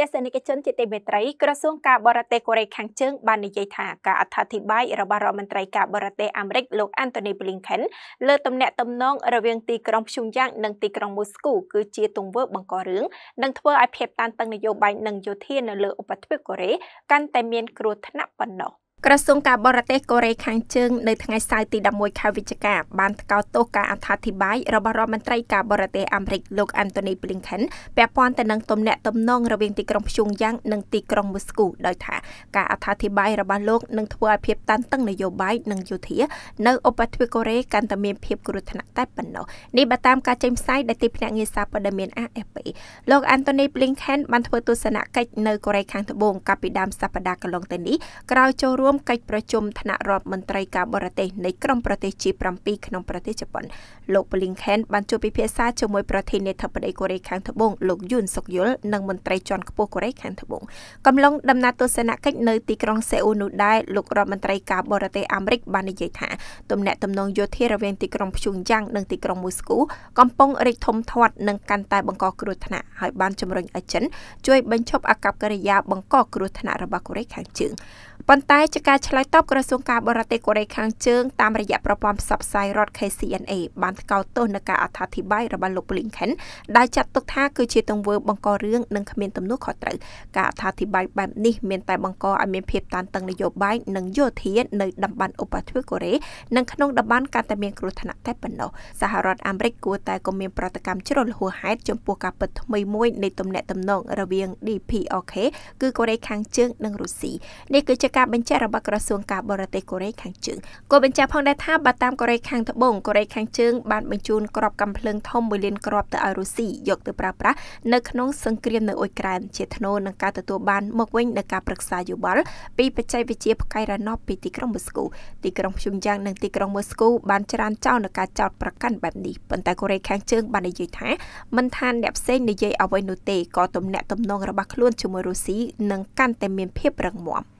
ទស្សនិកជនជាទីមេត្រីក្រសួងការបរទេសកូរ៉េខាងជើង បាននិយាយថាការអត្ថាធិប្បាយរបស់រដ្ឋមន្ត្រីការបរទេសអាមេរិកលោក Anthony Blinken លើទំនាក់ទំនងរវាងទីក្រុងភ្យុងយ៉ាងនិងទីក្រុងមូស្គូគឺជាទង្វើ បង្ករឿងនិងធ្វើឲ្យភាពតានតឹងនយោបាយនិងយោធានៅលើឧបទ្វីបកូរ៉េកាន់តែមានគ្រោះថ្នាក់ប៉ុណ្ណោះក្រសួងការបរទេសកូរ៉េខាងជើងនៅថ្ងៃសៅរ៍ទី11ខែវិច្ឆិកាបានថ្កោលទោសការអត្ថាធិប្បាយរបស់រដ្ឋមន្ត្រីការបរទេសអាមេរិកលោក Anthony Blinken ពាក់ព័ន្ធទៅនឹងទំនាក់ទំនងរវាងទីក្រុងភ្យុងយ៉ាងនិងទីក្រុងមូស្គូដោយថាការអត្ថាធិប្បាយរបស់លោកនឹងធ្វើឲ្យភាពតានតឹងនយោបាយនិងយោធា នៅឧបទ្វីបកូរ៉េកាន់តែមានភាពគ្រោះថ្នាក់តែប៉ុណ្ណោះនេះបើតាមការចេញផ្សាយដោយទីភ្នាក់ងារសារព័ត៌មាន AFP លោក Anthony Blinken បានធ្វើទស្សនកិច្ចនៅកូរ៉េខាងត្បូងកាលពីដើមសប្តាហ៍កន្លងទៅនេះក្រោយចូលរួមរួមកិច្ចប្រជុំថ្នាក់រដ្ឋមន្ត្រីការបរទេសនៃក្រុមប្រទេស G7 ក្នុងប្រទេសជប៉ុនលោក Blinken បានជួបពិភាក្សាជាមួយប្រធានាធិបតីកូរ៉េខាងត្បូងលោកយុនសុកយុលនិងមន្ត្រីជាន់ខ្ពស់កូរ៉េខាងត្បូងកំឡុងដំណើរទស្សនកិច្ចនៅទីក្រុងសេអ៊ូលនោះដែរលោករដ្ឋមន្ត្រីការបរទេសអាមេរិកបាននិយាយថាទំនាក់ទំនងយោធារវាងទីក្រុងព្យុងយ៉ាងនិងទីក្រុងមូស្គូកំពុងរីកធំធាត់និងកាន់តែបង្កគ្រោះថ្នាក់ហើយបានជំរុញឲ្យចិនជួយបញ្ឈប់អាកប្បកិរិយាបង្កគ្រោះថ្នាក់របស់កូរ៉េខាងជើងប៉ុន្តែជាការឆ្លើយតបក្រសួងការបរទេសកូរ៉េខាងជើងតាមរយៈប្រព័ន្ធផ្សព្វផ្សាយរដ្ឋ KCNA បានថ្កោលទោសនឹងការអត្ថាធិប្បាយរបស់លោក Blinken ដែលចាត់ទុកថាគឺជាទង្វើបង្ករឿងនិងគ្មានទំនួលខុសត្រូវការអត្ថាធិប្បាយបែបនេះមានតែបង្កឲ្យមានភាពតានតឹងនយោបាយនិងយោធានៅតំបន់ឧបទ្វីបកូរ៉េនិងក្នុងតំបន់កាន់តែមានគ្រោះថ្នាក់តែប៉ុណ្ណោះសហរដ្ឋអាមេរិកគួរតែកុំមានប្រតិកម្មជ្រុលហួសហេតុចំពោះការពិតថ្មីមួយនៃទំនាក់ទំនងរវាង DPRK គឺកូរ៉េខាងជើងនិងរុស្ស៊ីនេះគឺជាការបញ្ជាក់របស់ក្រសួងការបរទេសកូរ៉េខាងជើងក៏បញ្ជាក់ផងដែរថាបើតាមកូរ៉េខាងត្បូងកូរ៉េខាងជើងបានបញ្ជូនក្របកំភ្លើងធំមួយលានគ្រាប់ទៅឲ្យរុស្ស៊ីយកទៅប្រើប្រាស់នៅក្នុងសង្គ្រាមនៅអ៊ុយក្រែនជាថ្នូរនឹងការទទួលបាន មកវិញនៃការប្រឹក្សាយោបល់ពីបច្ចេកវិទ្យាផ្កាយរណបពីទីក្រុងមូស្គូទីក្រុងភ្យុងយ៉ាងនិងទីក្រុងមូស្គូបានច្រានចោលនឹងការចោទប្រកាន់បែបនេះប៉ុន្តែកូរ៉េខាងជើងបាននិយាយថាមិនថាអ្នកផ្សេងនិយាយអ្វីនោះទេក៏ទំនាក់ទំនងរបស់ខ្លួនជាមួយរុស្ស៊ីនឹងកាន់តែមានភាពរឹងមាំ។